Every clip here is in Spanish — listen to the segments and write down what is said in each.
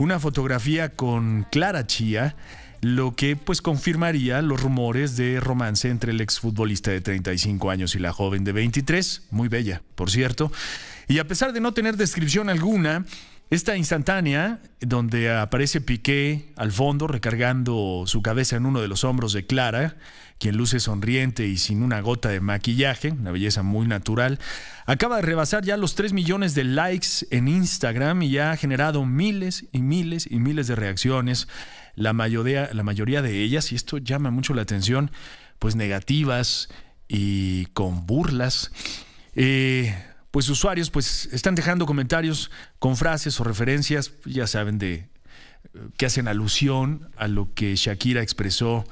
una fotografía con Clara Chía, lo que pues confirmaría los rumores de romance entre el exfutbolista de 35 años y la joven de 23, muy bella, por cierto. Y a pesar de no tener descripción alguna, esta instantánea, donde aparece Piqué al fondo recargando su cabeza en uno de los hombros de Clara, quien luce sonriente y sin una gota de maquillaje, una belleza muy natural, acaba de rebasar ya los 3 millones de likes en Instagram y ya ha generado miles y miles y miles de reacciones, la mayoría, la mayoría de ellas, y esto llama mucho la atención, pues negativas y con burlas. Eh, pues usuarios pues están dejando comentarios con frases o referencias, ya saben, de eh, que hacen alusión a lo que Shakira expresó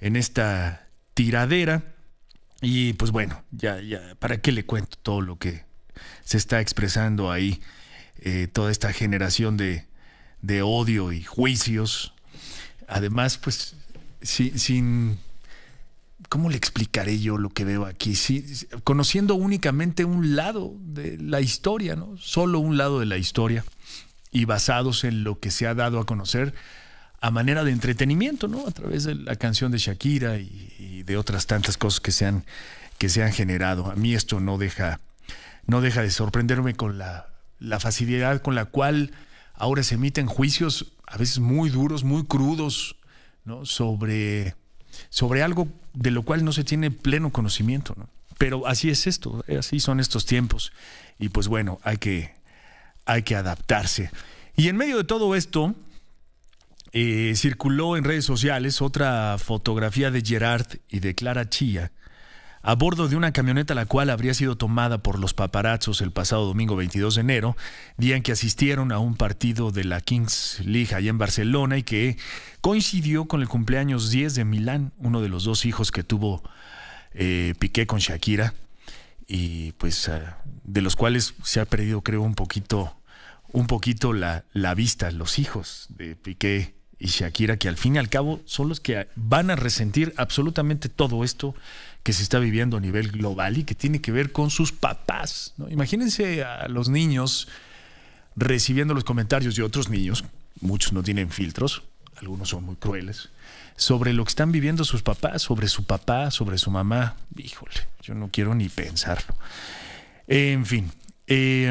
en esta tiradera. Y pues bueno, ya, ya, ¿para qué le cuento todo lo que se está expresando ahí? Eh, toda esta generación de, odio y juicios. Además, pues, sin ¿cómo le explicaré yo lo que veo aquí? conociendo únicamente un lado de la historia, ¿no? Solo un lado de la historia y basados en lo que se ha dado a conocer a manera de entretenimiento, ¿no? A través de la canción de Shakira y, de otras tantas cosas que se han, que se han generado. A mí esto no deja, no deja de sorprenderme con la, la facilidad con la cual ahora se emiten juicios a veces muy duros, muy crudos, ¿no? Sobre sobre algo de lo cual no se tiene pleno conocimiento. Pero así es esto, eh, así son estos tiempos. Y pues bueno, hay que, hay que adaptarse. Y en medio de todo esto, eh, circuló en redes sociales otra fotografía de Gerard y de Clara Chía a bordo de una camioneta la cual habría sido tomada por los paparazzos el pasado domingo 22 de enero, día en que asistieron a un partido de la Kings League allá en Barcelona y que coincidió con el cumpleaños 10 de Milán, uno de los dos hijos que tuvo eh, Piqué con Shakira y pues ah, de los cuales se ha perdido creo un poquito un poquito la, la vista los hijos de Piqué y Shakira, que al fin y al cabo son los que van a resentir absolutamente todo esto que se está viviendo a nivel global y que tiene que ver con sus papás. ¿no? Imagínense a los niños recibiendo los comentarios de otros niños, muchos no tienen filtros, algunos son muy crueles, sobre lo que están viviendo sus papás, sobre su papá, sobre su mamá. Híjole, yo no quiero ni pensarlo. En fin. Eh,